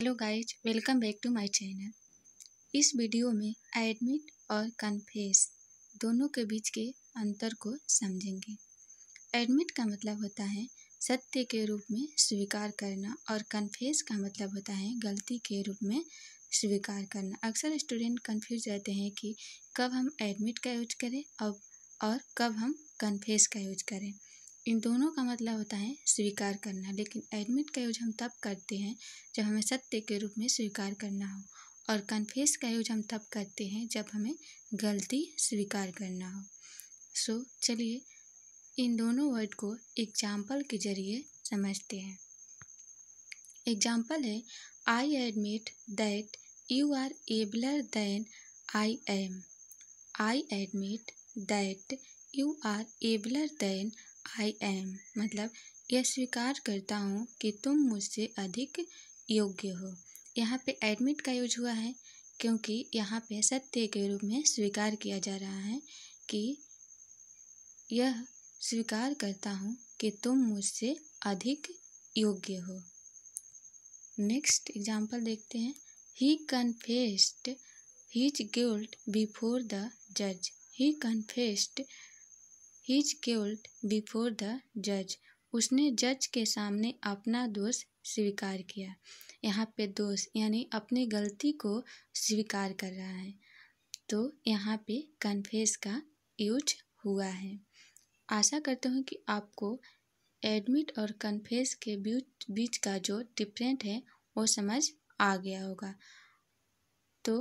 hello guys welcome back to my channel इस video में admit और कन्फेस दोनों के बीच के अंतर को समझेंगे एडमिट का मतलब होता है सत्य के रूप में स्वीकार करना और कन्फेस का मतलब होता है गलती के रूप में स्वीकार करना अक्सर स्टूडेंट कंफ्यूज रहते हैं कि कब हम एडमिट का यूज करें और और कब हम कन्फेस का यूज करें इन दोनों का मतलब होता है स्वीकार करना लेकिन एडमिट का यूज हम तब करते हैं जब हमें सत्य के रूप में स्वीकार करना हो और कन्फेस का यूज हम तब करते हैं जब हमें गलती स्वीकार करना हो सो so, चलिए इन दोनों वर्ड को एग्जाम्पल के जरिए समझते हैं एग्जाम्पल है I admit that you are abler than I am I admit that you are abler than I am मतलब यह स्वीकार करता हूँ कि तुम मुझसे अधिक योग्य हो यहाँ पे एडमिट का यूज हुआ है क्योंकि यहाँ पे सत्य के रूप में स्वीकार किया जा रहा है कि यह स्वीकार करता हूँ कि तुम मुझसे अधिक योग्य हो नेक्स्ट एग्जाम्पल देखते हैं ही confessed his guilt before the जज ही confessed his guilt before the जज उसने जज के सामने अपना दोष स्वीकार किया यहाँ पे दोष यानी अपनी गलती को स्वीकार कर रहा है तो यहाँ पे कन्फेस का यूज हुआ है आशा करता हूँ कि आपको एडमिट और कन्फेस के बीच बीच का जो डिफरेंट है वो समझ आ गया होगा तो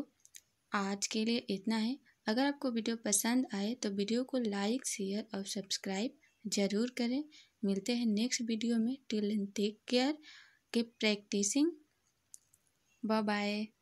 आज के लिए इतना है अगर आपको वीडियो पसंद आए तो वीडियो को लाइक शेयर और सब्सक्राइब ज़रूर करें मिलते हैं नेक्स्ट वीडियो में टिल एंड टेक केयर के प्रैक्टिसिंग बाय बाय